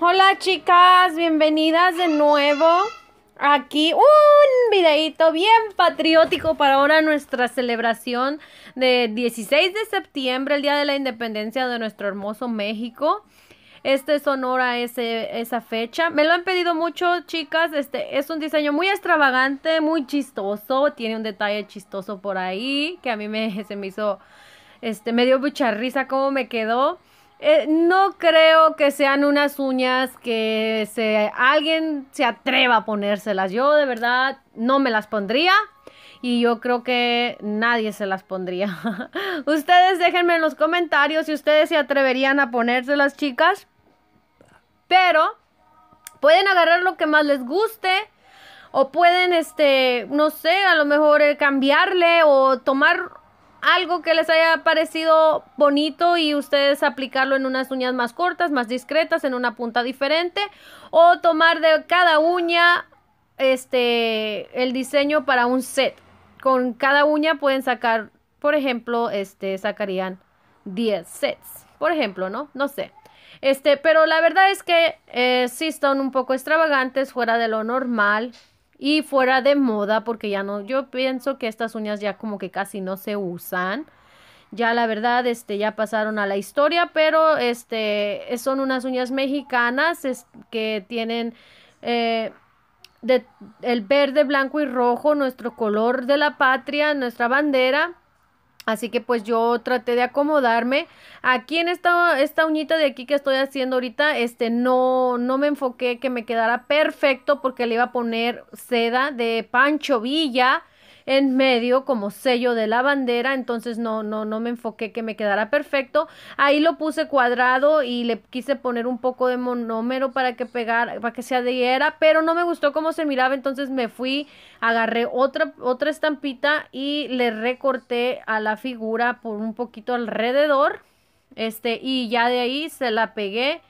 Hola chicas, bienvenidas de nuevo. Aquí un videito bien patriótico para ahora nuestra celebración de 16 de septiembre, el Día de la Independencia de nuestro hermoso México. Este es honor a ese, esa fecha. Me lo han pedido mucho, chicas. Este es un diseño muy extravagante, muy chistoso. Tiene un detalle chistoso por ahí que a mí me, se me hizo, este, me dio mucha risa cómo me quedó. Eh, no creo que sean unas uñas que se, alguien se atreva a ponérselas. Yo de verdad no me las pondría y yo creo que nadie se las pondría. ustedes déjenme en los comentarios si ustedes se atreverían a ponérselas, chicas. Pero pueden agarrar lo que más les guste. O pueden, este, no sé, a lo mejor eh, cambiarle o tomar algo que les haya parecido bonito y ustedes aplicarlo en unas uñas más cortas, más discretas, en una punta diferente o tomar de cada uña este el diseño para un set. Con cada uña pueden sacar, por ejemplo, este sacarían 10 sets, por ejemplo, ¿no? No sé. Este, pero la verdad es que eh, sí son un poco extravagantes, fuera de lo normal y fuera de moda porque ya no, yo pienso que estas uñas ya como que casi no se usan. Ya la verdad, este, ya pasaron a la historia, pero este, son unas uñas mexicanas que tienen eh, el verde, blanco y rojo, nuestro color de la patria, nuestra bandera. Así que pues yo traté de acomodarme. Aquí en esta, esta uñita de aquí que estoy haciendo ahorita, este no, no me enfoqué que me quedara perfecto porque le iba a poner seda de Pancho Villa en medio como sello de la bandera, entonces no, no, no me enfoqué que me quedara perfecto. Ahí lo puse cuadrado y le quise poner un poco de monómero para que pegara, para que se adhiera, pero no me gustó cómo se miraba, entonces me fui, agarré otra, otra estampita y le recorté a la figura por un poquito alrededor, este, y ya de ahí se la pegué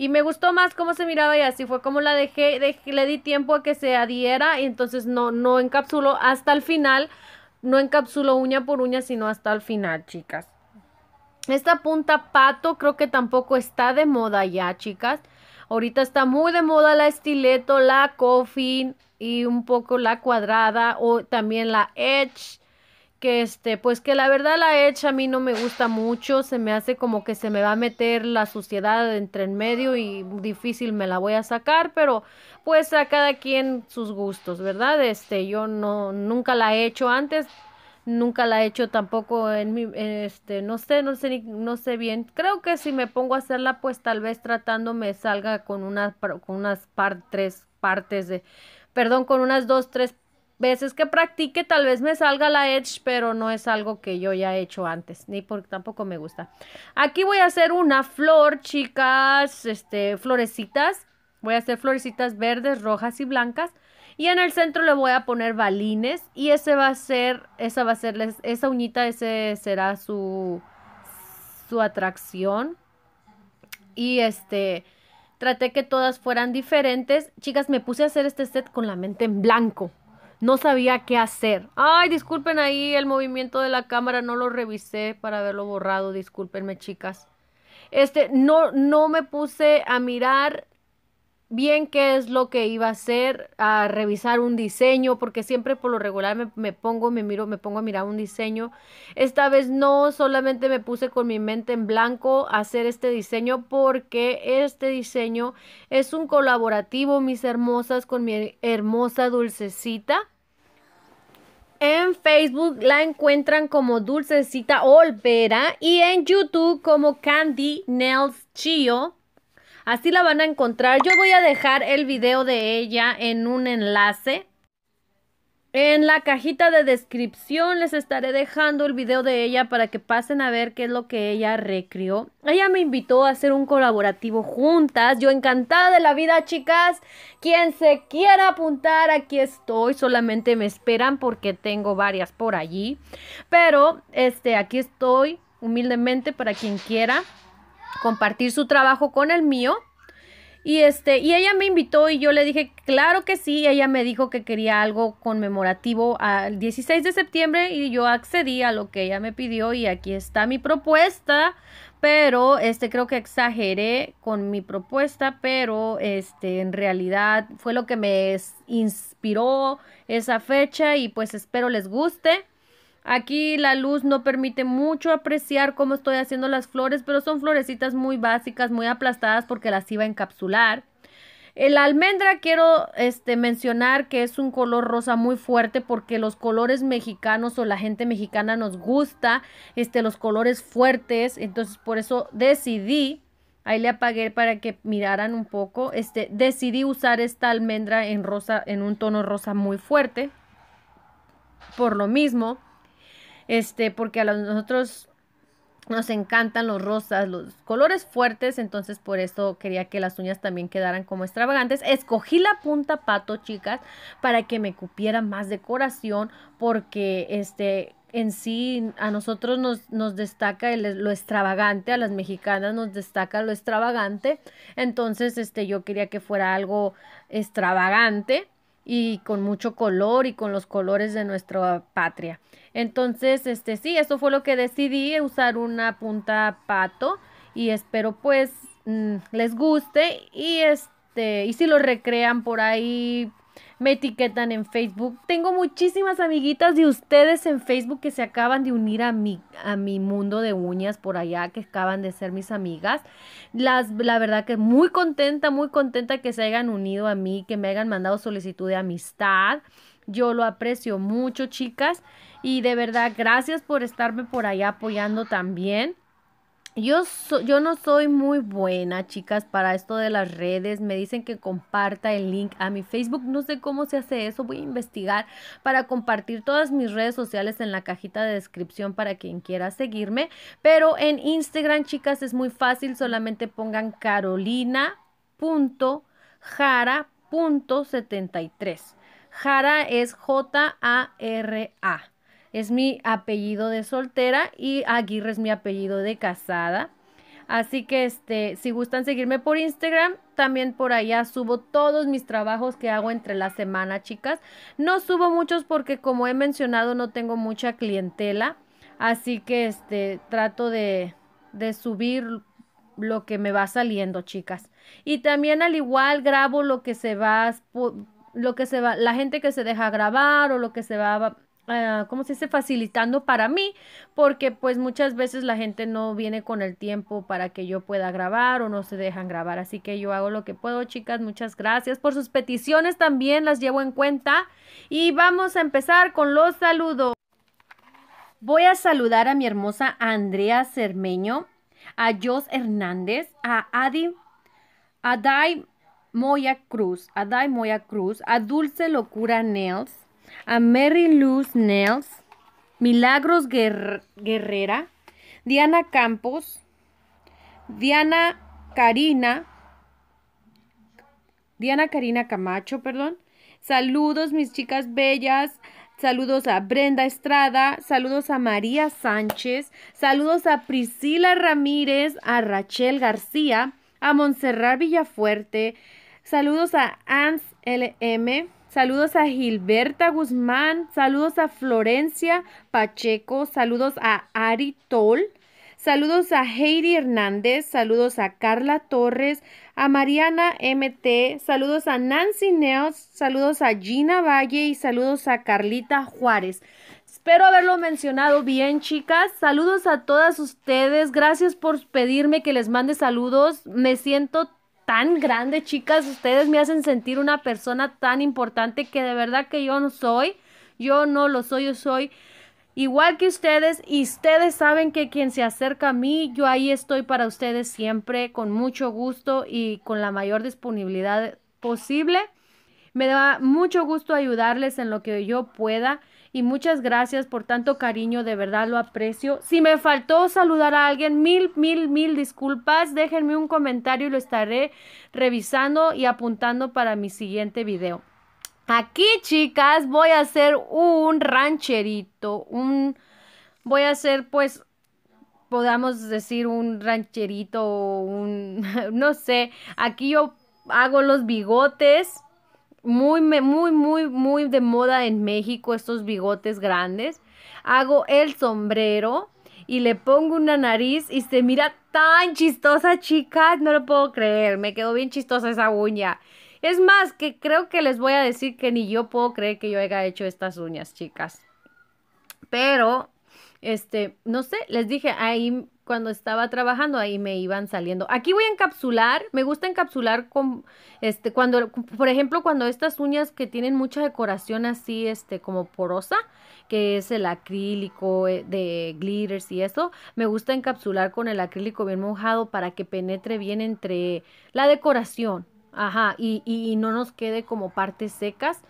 y me gustó más cómo se miraba y así fue como la dejé, le di tiempo a que se adhiera y entonces no, no encapsuló hasta el final, no encapsuló uña por uña, sino hasta el final, chicas. Esta punta pato creo que tampoco está de moda ya, chicas. Ahorita está muy de moda la estileto, la coffin y un poco la cuadrada o también la edge que este, pues que la verdad la hecha a mí no me gusta mucho, se me hace como que se me va a meter la suciedad entre en medio y difícil me la voy a sacar, pero pues a cada quien sus gustos, ¿verdad? Este, yo no nunca la he hecho antes, nunca la he hecho tampoco en mi este, no sé, no sé no sé bien. Creo que si me pongo a hacerla pues tal vez tratando me salga con unas con unas par tres partes de perdón, con unas dos, tres veces que practique tal vez me salga la edge, pero no es algo que yo ya he hecho antes, ni porque tampoco me gusta. Aquí voy a hacer una flor, chicas, este, florecitas. Voy a hacer florecitas verdes, rojas y blancas. Y en el centro le voy a poner balines y ese va a ser, esa va a ser, esa uñita, ese será su, su atracción. Y este, traté que todas fueran diferentes. Chicas, me puse a hacer este set con la mente en blanco. No sabía qué hacer. Ay, disculpen ahí el movimiento de la cámara, no lo revisé para haberlo borrado, discúlpenme chicas. Este, no, no me puse a mirar bien qué es lo que iba a hacer, a revisar un diseño, porque siempre por lo regular me, pongo, me miro, me pongo a mirar un diseño. Esta vez no, solamente me puse con mi mente en blanco a hacer este diseño, porque este diseño es un colaborativo, mis hermosas, con mi hermosa dulcecita. En Facebook la encuentran como Dulcecita Olvera y en YouTube como Candy Nels Chio. Así la van a encontrar. Yo voy a dejar el video de ella en un enlace. En la cajita de descripción les estaré dejando el video de ella para que pasen a ver qué es lo que ella recrió. Ella me invitó a hacer un colaborativo juntas. Yo encantada de la vida, chicas. Quien se quiera apuntar, aquí estoy. Solamente me esperan porque tengo varias por allí. Pero este, aquí estoy humildemente para quien quiera compartir su trabajo con el mío. Y este, y ella me invitó y yo le dije, claro que sí, ella me dijo que quería algo conmemorativo al 16 de septiembre y yo accedí a lo que ella me pidió y aquí está mi propuesta, pero este creo que exageré con mi propuesta, pero este en realidad fue lo que me inspiró esa fecha y pues espero les guste. Aquí la luz no permite mucho apreciar cómo estoy haciendo las flores, pero son florecitas muy básicas, muy aplastadas porque las iba a encapsular. El almendra quiero este, mencionar que es un color rosa muy fuerte porque los colores mexicanos o la gente mexicana nos gusta este, los colores fuertes, entonces por eso decidí, ahí le apagué para que miraran un poco, este, decidí usar esta almendra en rosa, en un tono rosa muy fuerte, por lo mismo este, porque a nosotros nos encantan los rosas, los colores fuertes, entonces por eso quería que las uñas también quedaran como extravagantes. Escogí la punta pato, chicas, para que me cupiera más decoración, porque este en sí a nosotros nos, destaca lo extravagante, a las mexicanas nos destaca lo extravagante, entonces este yo quería que fuera algo extravagante y con mucho color y con los colores de nuestra patria. Entonces, este sí, eso fue lo que decidí, usar una punta pato y espero pues mm, les guste y este y si lo recrean por ahí me etiquetan en Facebook. Tengo muchísimas amiguitas de ustedes en Facebook que se acaban de unir a mi, a mi mundo de uñas por allá, que acaban de ser mis amigas. Las, la verdad que muy contenta, muy contenta que se hayan unido a mí, que me hayan mandado solicitud de amistad. Yo lo aprecio mucho, chicas. Y de verdad, gracias por estarme por allá apoyando también. Yo, yo no soy muy buena, chicas, para esto de las redes. Me dicen que comparta el link a mi Facebook. No sé cómo se hace eso. Voy a investigar para compartir todas mis redes sociales en la cajita de descripción para quien quiera seguirme. Pero en Instagram, chicas, es muy fácil. Solamente pongan carolina.jara.73. Jara es J-A-R-A. a r a es mi apellido de soltera y Aguirre es mi apellido de casada. Así que este, si gustan seguirme por Instagram, también por allá subo todos mis trabajos que hago entre la semana, chicas. No subo muchos porque como he mencionado no tengo mucha clientela, así que este trato de de subir lo que me va saliendo, chicas. Y también al igual grabo lo que se va lo que se va la gente que se deja grabar o lo que se va como ah, ¿cómo se dice? facilitando para mí, porque pues muchas veces la gente no viene con el tiempo para que yo pueda grabar o no se dejan grabar, así que yo hago lo que puedo, chicas, muchas gracias por sus peticiones también, las llevo en cuenta y vamos a empezar con los saludos. Voy a saludar a mi hermosa Andrea Cermeño, a Jos Hernández, a Adi, a Dai Moya Cruz, a Dai Moya Cruz, a Dulce Locura Nails, a Mary Luz Nels, Milagros Guerrera, Diana Campos, Diana Karina, Diana Karina Camacho, perdón. Saludos, mis chicas bellas. Saludos a Brenda Estrada, saludos a María Sánchez, saludos a Priscila Ramírez, a Rachel García, a Montserrat Villafuerte, saludos a Ans LM, Saludos a Gilberta Guzmán. Saludos a Florencia Pacheco. Saludos a Ari Tol. Saludos a Heidi Hernández, saludos a Carla Torres, a Mariana MT, saludos a Nancy Neos, saludos a Gina Valle y saludos a Carlita Juárez. Espero haberlo mencionado bien, chicas. Saludos a todas ustedes. Gracias por pedirme que les mande saludos. Me siento tan grande, chicas. Ustedes me hacen sentir una persona tan importante que de verdad que yo no soy. Yo no lo soy, yo soy igual que ustedes y ustedes saben que quien se acerca a mí, yo ahí estoy para ustedes siempre con mucho gusto y con la mayor disponibilidad posible. Me da mucho gusto ayudarles en lo que yo pueda y muchas gracias por tanto cariño, de verdad lo aprecio. Si me faltó saludar a alguien, mil, mil, mil disculpas. Déjenme un comentario y lo estaré revisando y apuntando para mi siguiente video. Aquí, chicas, voy a hacer un rancherito, un... Voy a hacer, pues, podamos decir un rancherito, un... no sé. Aquí yo hago los bigotes muy, muy, muy, muy de moda en México estos bigotes grandes. Hago el sombrero y le pongo una nariz y se mira tan chistosa, chicas. No lo puedo creer. Me quedó bien chistosa esa uña. Es más, que creo que les voy a decir que ni yo puedo creer que yo haya hecho estas uñas, chicas. Pero, este, no sé, les dije, ahí cuando estaba trabajando, ahí me iban saliendo. Aquí voy a encapsular, me gusta encapsular con, este, cuando, por ejemplo, cuando estas uñas que tienen mucha decoración así, este, como porosa, que es el acrílico eh, de glitters y eso, me gusta encapsular con el acrílico bien mojado para que penetre bien entre la decoración, ajá, y, y no nos quede como partes secas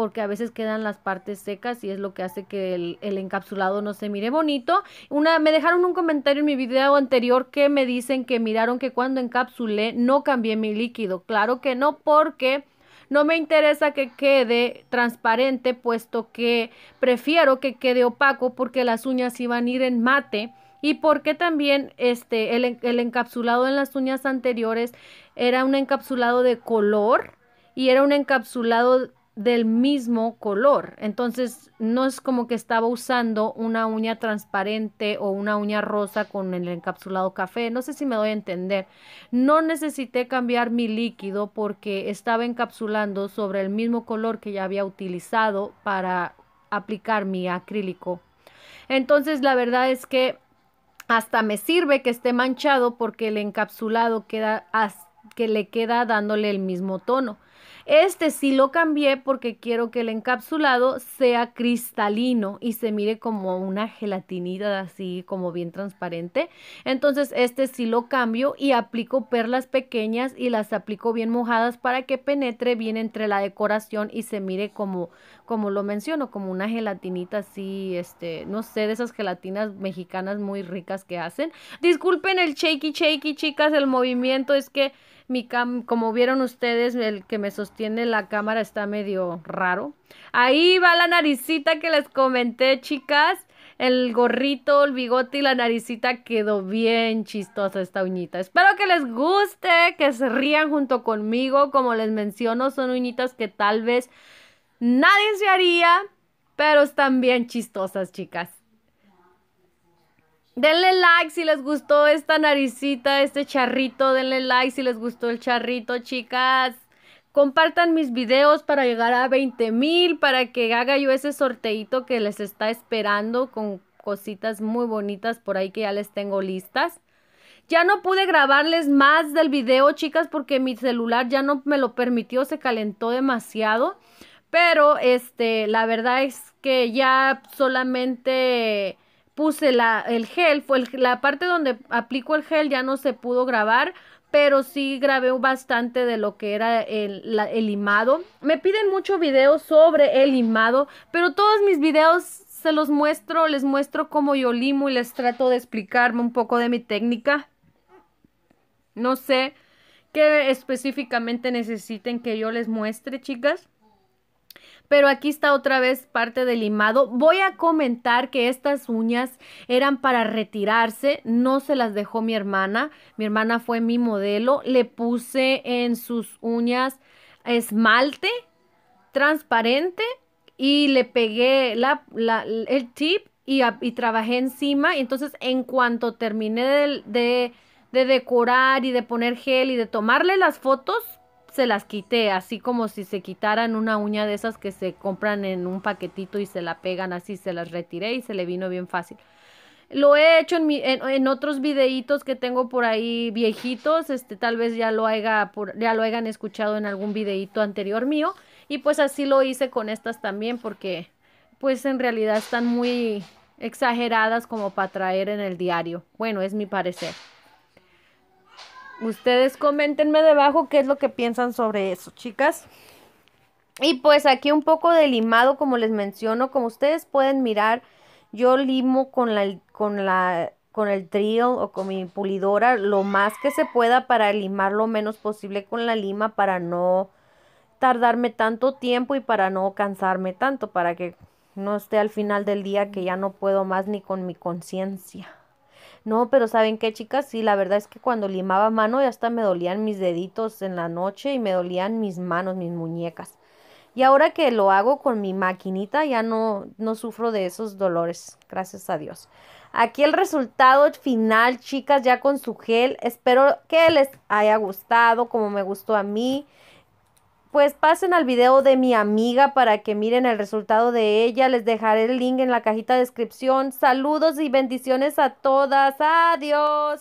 porque a veces quedan las partes secas y es lo que hace que el, encapsulado no se mire bonito. Una, me dejaron un comentario en mi video anterior que me dicen que miraron que cuando encapsulé no cambié mi líquido. Claro que no, porque... No me interesa que quede transparente, puesto que prefiero que quede opaco porque las uñas iban a ir en mate y porque también este el, el, encapsulado en las uñas anteriores era un encapsulado de color y era un encapsulado del mismo color. Entonces, no es como que estaba usando una uña transparente o una uña rosa con el encapsulado café. No sé si me doy a entender. No necesité cambiar mi líquido porque estaba encapsulando sobre el mismo color que ya había utilizado para aplicar mi acrílico. Entonces, la verdad es que hasta me sirve que esté manchado porque el encapsulado queda que le queda dándole el mismo tono. Este sí lo cambié porque quiero que el encapsulado sea cristalino y se mire como una gelatinita así como bien transparente. Entonces este sí lo cambio y aplico perlas pequeñas y las aplico bien mojadas para que penetre bien entre la decoración y se mire como como lo menciono, como una gelatinita así, este, no sé, de esas gelatinas mexicanas muy ricas que hacen. Disculpen el shaky shaky, chicas, el movimiento es que mi cam como vieron ustedes, el que me sostiene la cámara está medio raro. Ahí va la naricita que les comenté, chicas. El gorrito, el bigote y la naricita quedó bien chistosa esta uñita. Espero que les guste, que se rían junto conmigo. Como les menciono, son uñitas que tal vez nadie se haría, pero están bien chistosas, chicas. Denle like si les gustó esta naricita, este charrito. Denle like si les gustó el charrito, chicas. Compartan mis videos para llegar a 20 mil, para que haga yo ese sorteito que les está esperando con cositas muy bonitas por ahí que ya les tengo listas. Ya no pude grabarles más del video, chicas, porque mi celular ya no me lo permitió, se calentó demasiado. Pero este, la verdad es que ya solamente puse el gel, fue la parte donde aplico el gel ya no se pudo grabar, pero sí grabé bastante de lo que era el, limado. Me piden mucho video sobre el limado, pero todos mis videos se los muestro, les muestro cómo yo limo y les trato de explicarme un poco de mi técnica. No sé qué específicamente necesiten que yo les muestre, chicas pero aquí está otra vez parte del limado. Voy a comentar que estas uñas eran para retirarse, no se las dejó mi hermana, mi hermana fue mi modelo, le puse en sus uñas esmalte transparente y le pegué la, el tip y, trabajé encima. Y entonces en cuanto terminé de decorar y de poner gel y de tomarle las fotos, se las quité, así como si se quitaran una uña de esas que se compran en un paquetito y se la pegan así, se las retiré y se le vino bien fácil. Lo he hecho en, mi, en, otros videitos que tengo por ahí viejitos, este, tal vez ya lo, ya lo hayan escuchado en algún videito anterior mío. Y pues así lo hice con estas también porque pues en realidad están muy exageradas como para traer en el diario. Bueno, es mi parecer. Ustedes coméntenme debajo qué es lo que piensan sobre eso, chicas. Y pues aquí un poco de limado, como les menciono, como ustedes pueden mirar, yo limo con la, con el trill o con mi pulidora lo más que se pueda para limar lo menos posible con la lima para no tardarme tanto tiempo y para no cansarme tanto, para que no esté al final del día que ya no puedo más ni con mi conciencia. No, pero ¿saben qué, chicas? Sí, la verdad es que cuando limaba mano ya hasta me dolían mis deditos en la noche y me dolían mis manos, mis muñecas. Y ahora que lo hago con mi maquinita ya no, no sufro de esos dolores, gracias a Dios. Aquí el resultado final, chicas, ya con su gel. Espero que les haya gustado como me gustó a mí. Pues pasen al video de mi amiga para que miren el resultado de ella. Les dejaré el link en la cajita de descripción. Saludos y bendiciones a todas. Adiós.